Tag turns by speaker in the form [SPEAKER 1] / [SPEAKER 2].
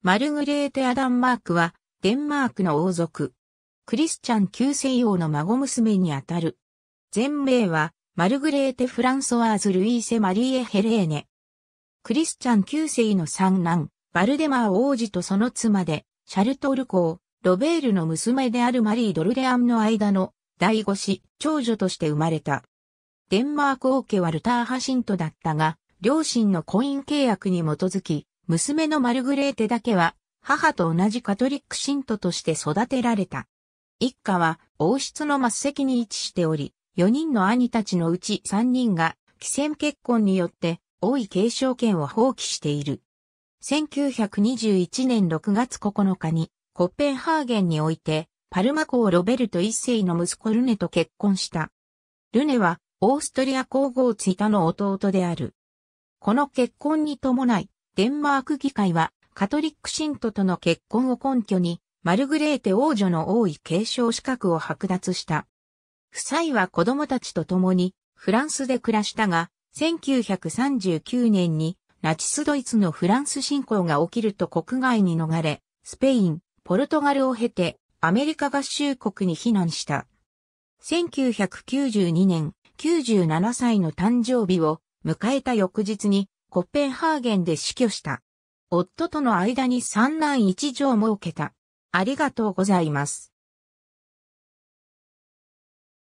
[SPEAKER 1] マルグレーテ・アダンマークは、デンマークの王族。クリスチャン旧世
[SPEAKER 2] 王の孫娘にあたる。前名は、マルグレーテ・フランソワーズ・ルイーセ・マリエ・ヘレーネ。クリスチャン旧世の三男、バルデマー王子とその妻で、シャルトル公、ロベールの娘であるマリー・ドルデアンの間の、第五子、長女として生まれた。デンマーク王家はルター派信徒だったが、両親の婚姻契約に基づき、娘のマルグレーテだけは、母と同じカトリック信徒として育てられた。一家は王室の末席に位置しており、4人の兄たちのうち3人が、既戦結婚によって王位継承権を放棄している。1921年6月9日に、コッペンハーゲンにおいて、パルマ公ロベルト一世の息子ルネと結婚した。ルネは、オーストリア皇后ツイタの弟である。この結婚に伴い、デンマーク議会は、カトリック信徒との結婚を根拠に、マルグレーテ王女の王位継承資格を剥奪した。夫妻は子供たちと共にフランスで暮らしたが、1939年にナチスドイツのフランス侵攻が起きると国外に逃れ、スペイン、ポルトガルを経てアメリカ合衆国に避難した。1992年、97歳の誕生日を迎えた翌日にコッペンハーゲンで死去した。夫との間に三
[SPEAKER 1] 男一女を設けた。ありがとうございます。